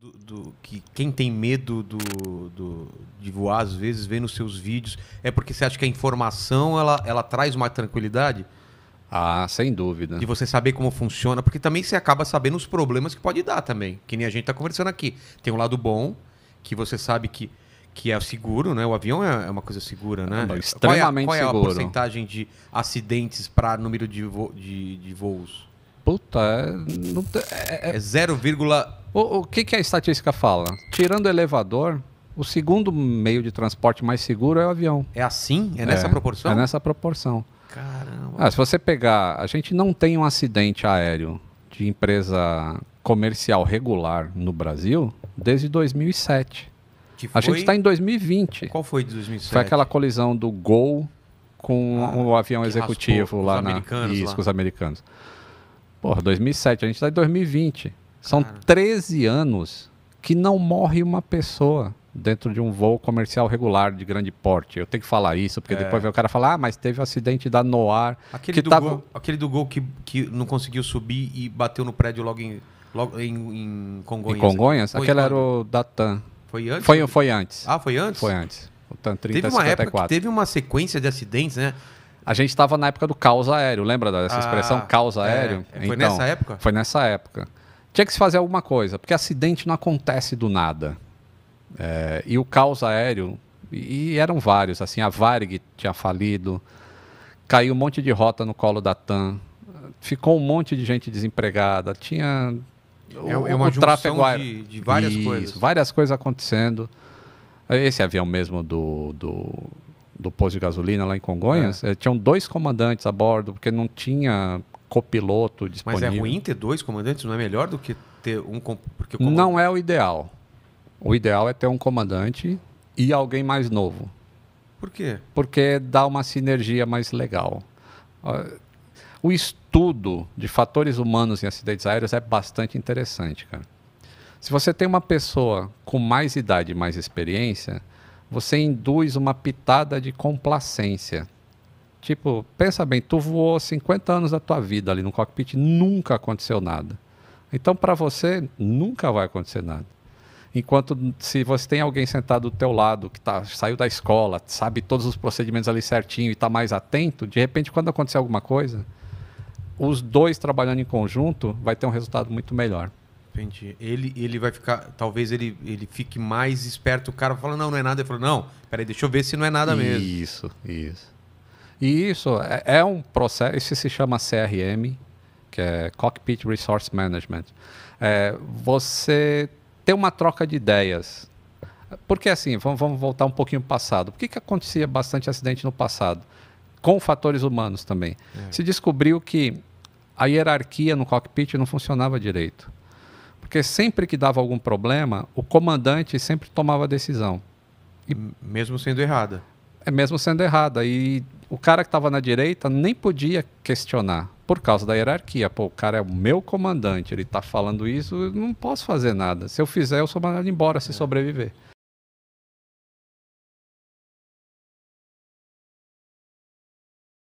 do, do, que quem tem medo do, do, de voar, às vezes, vê nos seus vídeos, é porque você acha que a informação ela, ela traz uma tranquilidade? Ah, sem dúvida. De você saber como funciona, porque também você acaba sabendo os problemas que pode dar também, que nem a gente está conversando aqui. Tem um lado bom, que você sabe que, que é seguro, né? O avião é, é uma coisa segura, né? É, é extremamente qual é, qual é a porcentagem de acidentes para número de, vo, de, de voos? Puta, é, é, é 0, é o, o que, que, a estatística fala? Tirando o elevador, o segundo meio de transporte mais seguro é o avião. É assim? É nessa é, proporção? É nessa proporção. Caramba. Ah, se você pegar, a gente não tem um acidente aéreo de empresa comercial regular no Brasil desde 2007. Foi... A gente está em 2020. Qual foi de 2007? Foi aquela colisão do Gol com ah, o avião executivo lá na. Isso, lá. com os americanos. Porra, 2007, a gente está em 2020. São Cara. Ah. 13 anos que não morre uma pessoa dentro de um voo comercial regular de grande porte. Eu tenho que falar isso, porque é. depois vem o cara falar, ah, mas teve um acidente da Noar. Aquele, que do, tava... gol, aquele do gol que, que não conseguiu subir e bateu no prédio logo em, logo em, em Congonhas. Em Congonhas? Aquele era o da Foi antes? Foi, foi antes. Ah, foi antes? Foi antes. O TAN 30 teve uma 54. teve uma sequência de acidentes, né? A gente estava na época do caos aéreo, lembra dessa ah. expressão ah, caos é, aéreo? É. Foi então, nessa época? Foi nessa época tinha que se fazer alguma coisa, porque acidente não acontece do nada. É, e o caos aéreo, e, eram vários, assim, a Varig tinha falido, caiu um monte de rota no colo da TAM, ficou um monte de gente desempregada, tinha o, é, é uma o junção tráfego aéreo. De, de várias Isso, coisas. Várias coisas acontecendo. Esse avião mesmo do, do, do posto de gasolina lá em Congonhas, é. Eh, tinham dois comandantes a bordo, porque não tinha copiloto disponível. Mas é ruim ter dois comandantes? Não é melhor do que ter um... Porque comandante... Não é o ideal. O ideal é ter um comandante e alguém mais novo. Por quê? Porque dá uma sinergia mais legal. Ah, o estudo de fatores humanos em acidentes aéreos é bastante interessante, cara. Se você tem uma pessoa com mais idade e mais experiência, você induz uma pitada de complacência Tipo, pensa bem, tu voou 50 anos da tua vida ali no cockpit, nunca aconteceu nada. Então, para você, nunca vai acontecer nada. Enquanto se você tem alguém sentado do teu lado que tá, saiu da escola, sabe todos os procedimentos ali certinho e está mais atento, de repente, quando acontecer alguma coisa, os dois trabalhando em conjunto vai ter um resultado muito melhor. Entendi. Ele, ele vai ficar. Talvez ele, ele fique mais esperto. O cara fala, não, não é nada. Ele falou, não, peraí, deixa eu ver se não é nada isso, mesmo. Isso, isso. E isso é, é um processo, isso se chama CRM, que é Cockpit Resource Management. É, você tem uma troca de ideias. Porque assim, vamos, vamos voltar um pouquinho passado. Por que, que acontecia bastante acidente no passado? Com fatores humanos também. É. Se descobriu que a hierarquia no cockpit não funcionava direito. Porque sempre que dava algum problema, o comandante sempre tomava a decisão. E... Mesmo sendo errada é mesmo sendo errada. E o cara que estava na direita nem podia questionar por causa da hierarquia. Pô, o cara é o meu comandante, ele está falando isso, eu não posso fazer nada. Se eu fizer, eu sou mandado embora se é. sobreviver.